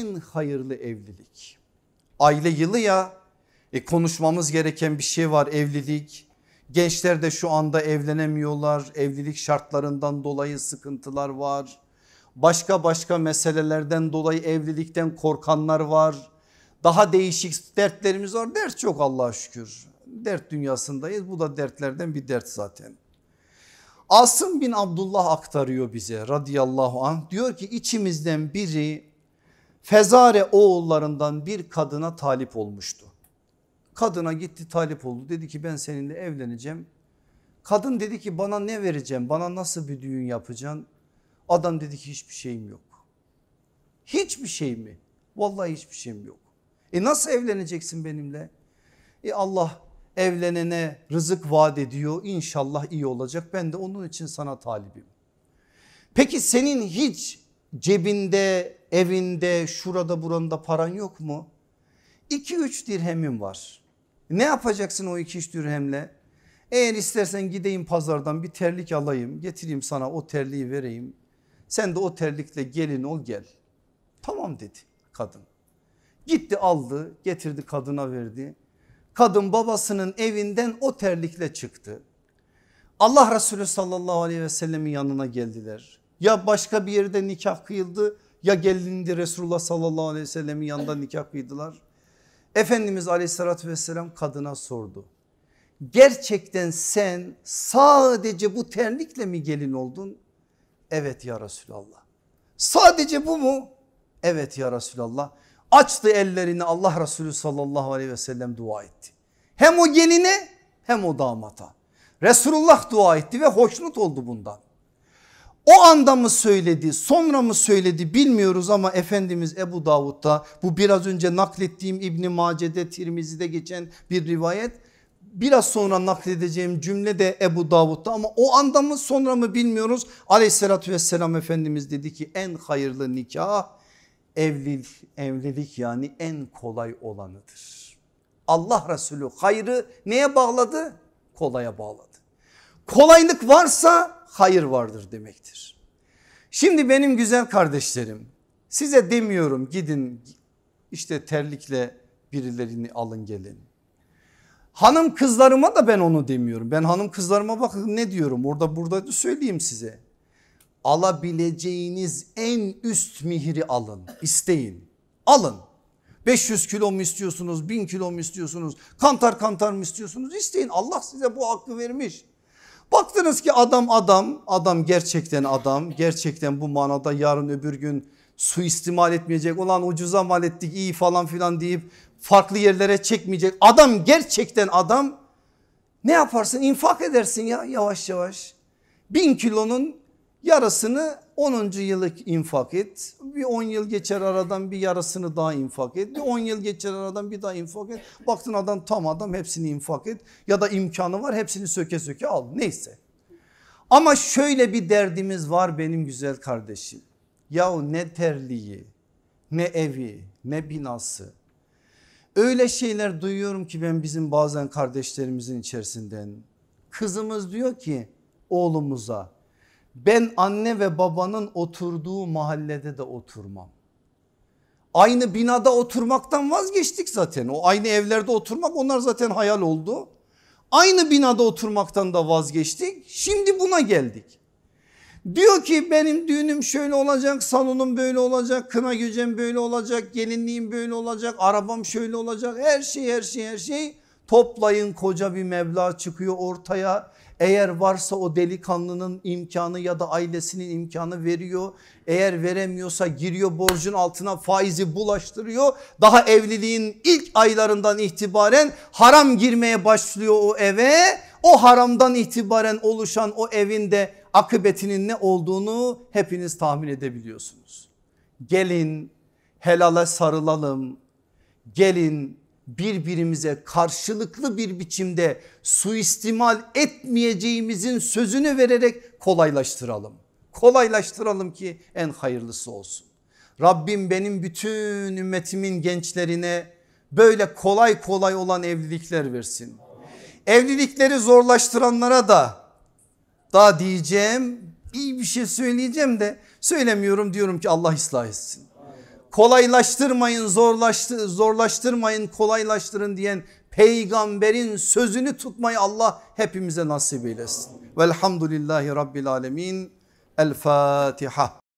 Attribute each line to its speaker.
Speaker 1: en hayırlı evlilik. Aile yılı ya e konuşmamız gereken bir şey var evlilik. Gençler de şu anda evlenemiyorlar. Evlilik şartlarından dolayı sıkıntılar var. Başka başka meselelerden dolayı evlilikten korkanlar var. Daha değişik dertlerimiz var. Dert çok Allah'a şükür. Dert dünyasındayız. Bu da dertlerden bir dert zaten. Asım bin Abdullah aktarıyor bize radıyallahu anh. Diyor ki içimizden biri Fezare oğullarından bir kadına talip olmuştu. Kadına gitti talip oldu dedi ki ben seninle evleneceğim. Kadın dedi ki bana ne vereceğim bana nasıl bir düğün yapacaksın? Adam dedi ki hiçbir şeyim yok. Hiçbir şey mi? Vallahi hiçbir şeyim yok. E nasıl evleneceksin benimle? E Allah evlenene rızık vaat ediyor inşallah iyi olacak ben de onun için sana talibim. Peki senin hiç cebinde, evinde, şurada buranda paran yok mu? 2-3 dirhemin var. Ne yapacaksın o 2-3 dirhemle? Eğer istersen gideyim pazardan bir terlik alayım getireyim sana o terliği vereyim. Sen de o terlikle gelin ol gel. Tamam dedi kadın. Gitti aldı getirdi kadına verdi. Kadın babasının evinden o terlikle çıktı. Allah Resulü sallallahu aleyhi ve sellemin yanına geldiler. Ya başka bir yerde nikah kıyıldı ya gelindi Resulullah sallallahu aleyhi ve sellemin yanında nikah kıydılar. Efendimiz aleyhissalatü vesselam kadına sordu. Gerçekten sen sadece bu terlikle mi gelin oldun? Evet ya Resulallah. Sadece bu mu? Evet ya Resulallah. Açtı ellerini Allah Resulü sallallahu aleyhi ve sellem dua etti. Hem o geline hem o damata. Resulullah dua etti ve hoşnut oldu bundan o anda mı söyledi sonra mı söyledi bilmiyoruz ama Efendimiz Ebu Davud'da bu biraz önce naklettiğim İbni Mace'de Tirmizi'de geçen bir rivayet biraz sonra nakledeceğim cümle de Ebu Davud'da ama o anda mı sonra mı bilmiyoruz. Aleyhissalatü vesselam Efendimiz dedi ki en hayırlı nikah evlilik, evlilik yani en kolay olanıdır. Allah Resulü hayrı neye bağladı? Kolaya bağladı. Kolaylık varsa hayır vardır demektir. Şimdi benim güzel kardeşlerim size demiyorum gidin işte terlikle birilerini alın gelin. Hanım kızlarıma da ben onu demiyorum. Ben hanım kızlarıma bakın ne diyorum orada burada söyleyeyim size. Alabileceğiniz en üst mihri alın isteyin alın. 500 kilo mu istiyorsunuz 1000 kilo mu istiyorsunuz kantar kantar mı istiyorsunuz isteyin Allah size bu hakkı vermiş. Baktınız ki adam adam, adam gerçekten adam, gerçekten bu manada yarın öbür gün su istimal etmeyecek. Ulan ucuza mal ettik iyi falan filan deyip farklı yerlere çekmeyecek. Adam gerçekten adam ne yaparsın infak edersin ya yavaş yavaş. Bin kilonun yarısını 10. yıllık infak et. Bir 10 yıl geçer aradan bir yarısını daha infak et. Bir 10 yıl geçer aradan bir daha infak et. Baktın adam tam adam hepsini infak et. Ya da imkanı var hepsini söke söke al neyse. Ama şöyle bir derdimiz var benim güzel kardeşim. Yahu ne terliği, ne evi, ne binası. Öyle şeyler duyuyorum ki ben bizim bazen kardeşlerimizin içerisinden. Kızımız diyor ki oğlumuza ben anne ve babanın oturduğu mahallede de oturmam. Aynı binada oturmaktan vazgeçtik zaten. O aynı evlerde oturmak onlar zaten hayal oldu. Aynı binada oturmaktan da vazgeçtik. Şimdi buna geldik. Diyor ki benim düğünüm şöyle olacak, salonum böyle olacak, kına gecem böyle olacak, gelinliğim böyle olacak, arabam şöyle olacak, her şey her şey her şey. Toplayın koca bir mevla çıkıyor ortaya. Eğer varsa o delikanlının imkanı ya da ailesinin imkanı veriyor. Eğer veremiyorsa giriyor borcun altına faizi bulaştırıyor. Daha evliliğin ilk aylarından itibaren haram girmeye başlıyor o eve. O haramdan itibaren oluşan o evin de akıbetinin ne olduğunu hepiniz tahmin edebiliyorsunuz. Gelin helale sarılalım. Gelin birbirimize karşılıklı bir biçimde suistimal etmeyeceğimizin sözünü vererek kolaylaştıralım. Kolaylaştıralım ki en hayırlısı olsun. Rabbim benim bütün ümmetimin gençlerine böyle kolay kolay olan evlilikler versin. Evlilikleri zorlaştıranlara da daha diyeceğim iyi bir şey söyleyeceğim de söylemiyorum diyorum ki Allah ıslah etsin kolaylaştırmayın zorlaştı, zorlaştırmayın kolaylaştırın diyen peygamberin sözünü tutmayı Allah hepimize nasip eylesin. Velhamdülillahi Rabbil Alemin. El Fatiha.